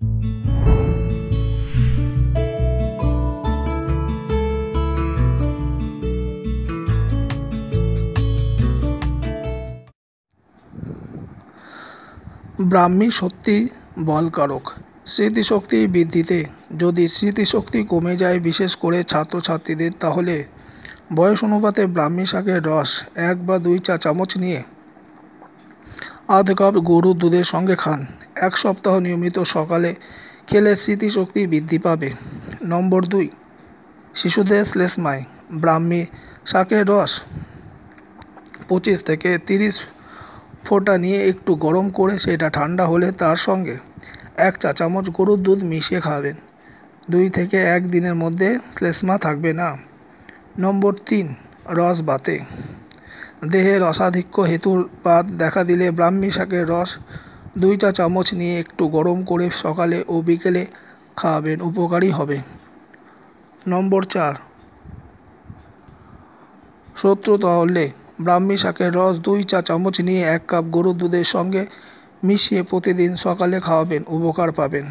ব্রাহ্মী শক্তি বলকারক স্মৃতিশক্তি বৃদ্ধিতে যদি স্মৃতিশক্তি কমে যায় বিশেষ করে ছাত্রছাত্রীদের তাহলে বয়স অনুপাতে ব্রাহ্মী শাকের রস এক বা দুই চা চামচ নিয়ে আধ কাপ গরুর দুধের সঙ্গে খান এক সপ্তাহ নিয়মিত সকালে খেলে স্মৃতিশক্তি বৃদ্ধি পাবে নম্বর দুই শিশুদের শ্লেষ্মায় ব্রাহ্মী শাকের রস পঁচিশ থেকে তিরিশ ফোঁটা নিয়ে একটু গরম করে সেটা ঠান্ডা হলে তার সঙ্গে এক চা চামচ গরুর দুধ মিশিয়ে খাবেন দুই থেকে এক দিনের মধ্যে শ্লেষ্মা থাকবে না নম্বর তিন রস বাতে দেহে রসাধিক্য হেতুর পাত দেখা দিলে ব্রাহ্মী শাকের রস দুই চা চামচ নিয়ে একটু গরম করে সকালে ও বিকেলে খাওয়াবেন উপকারী হবে নম্বর চার শত্রু তাহলে ব্রাহ্মী শাকের রস দুই চা চামচ নিয়ে এক কাপ গরুর দুধের সঙ্গে মিশিয়ে প্রতিদিন সকালে খাওয়াবেন উপকার পাবেন